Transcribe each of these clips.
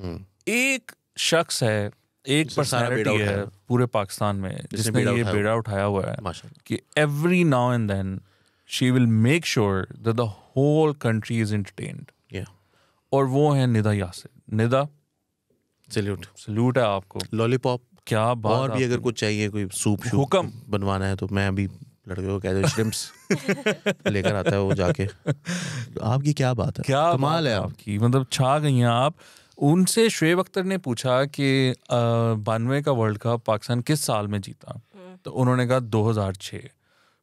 एक शख्स है एक पर्सनैलिटी है पूरे पाकिस्तान में जिसने ये बेड़ा उठाया हुआ है कि every now and then she will make sure that the whole country is entertained और वो है निदा यासिर निदा सल्यूट सल्यूट है आपको लॉलीपॉप क्या बात और भी अगर कुछ चाहिए कोई सूप हुकम बनवाना है तो मैं अभी लड़के को कह दो श्रिम्स लेकर आता है वो जाके तो आपकी क्या बात है क्या कमाल है आपकी मतलब छा गई हैं आप उनसे शुएब अख्तर ने पूछा कि बानवे का वर्ल्ड कप पाकिस्तान किस साल में जीता हम्म। तो उन्होंने कहा 2006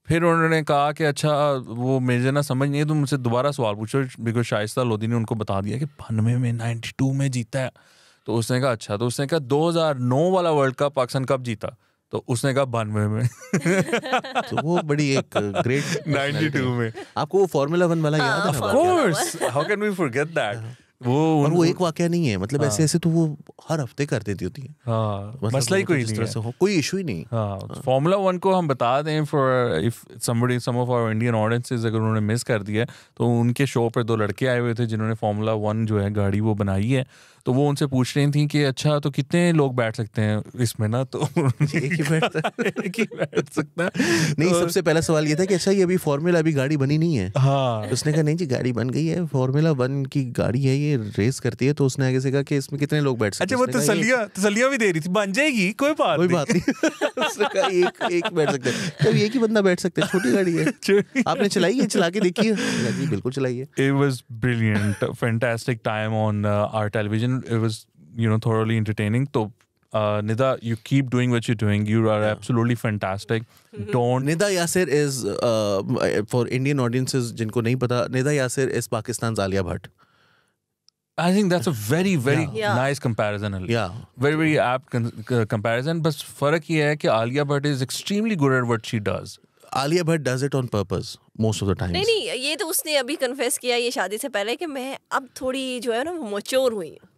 फिर उन्होंने कहा कि अच्छा वो मेरे ना समझ नहीं है तुम मुझसे दोबारा सवाल पूछो बिकॉज शाइस्ता लोधी ने उनको बता दिया कि बानवे में नाइन्टी टू में जीता है तो उसने कहा अच्छा तो उसने कहा 2009 वाला वर्ल्ड कप पाकिस्तान कब जीता तो उसने कहा बानवे में तो वो बड़ी एक ग्रेट 92 में आपको वो फॉर्मूला वन वाला याद है of course how can we forget that वो और वो एक वाक्य नहीं है मतलब ऐसे हाँ। ऐसे तो वो हर हफ्ते कर देती होती है हाँ। मतलब मसला ही तो कोई तरह से हो कोई इशू ही नहीं फॉर्मूला हाँ, वन हाँ। को हम बता दें for if somebody some of our Indian audiences अगर उन्होंने मिस कर दिया तो उनके शो पर दो लड़के आए हुए थे जिन्होंने फॉर्मूला वन जो है गाड़ी वो बनाई है तो वो उनसे पूछ रही थी कि अच्छा तो कितने लोग बैठ सकते हैं इसमें ना तो एक ही बैठ सकता नहीं सबसे पहला सवाल ये था कि अच्छा ये अभी फॉर्मूला अभी गाड़ी बनी नहीं है हाँ उसने कहा नहीं जी गाड़ी बन गई है फॉर्मूला वन की गाड़ी है ये रेस करती है तो उसने आगे से कहा कि इसमें कितने लोग बैठ सकते अच्छा वो तसलियाँ तसलियाँ भी दे रही थी बन जाएगी कोई बात कोई बात नहीं एक एक बैठ सकते हैं तो एक ही बंदा बैठ सकते छोटी गाड़ी है आपने चलाई है चला के देखी है हाँ बिल्कुल चलाई है it was brilliant fantastic time on our television and it was you know thoroughly entertaining. So uh, Nida, you keep doing what you're doing. You are yeah. absolutely fantastic. Mm-hmm. Don't Nida Yasir is uh, for Indian audiences jinko nahi pata, Nida Yasir is Pakistan's Alia Bhatt. I think that's a very very yeah. nice comparison. Ali. Yeah, very very apt con- comparison. But farak ye hai ki Alia Bhatt is extremely good at what she does. Alia Bhatt does it on purpose. Most of the time. नहीं नहीं ये तो उसने अभी confess किया ये शादी से पहले कि मैं अब थोड़ी जो है ना वो मच्योर हुई हूँ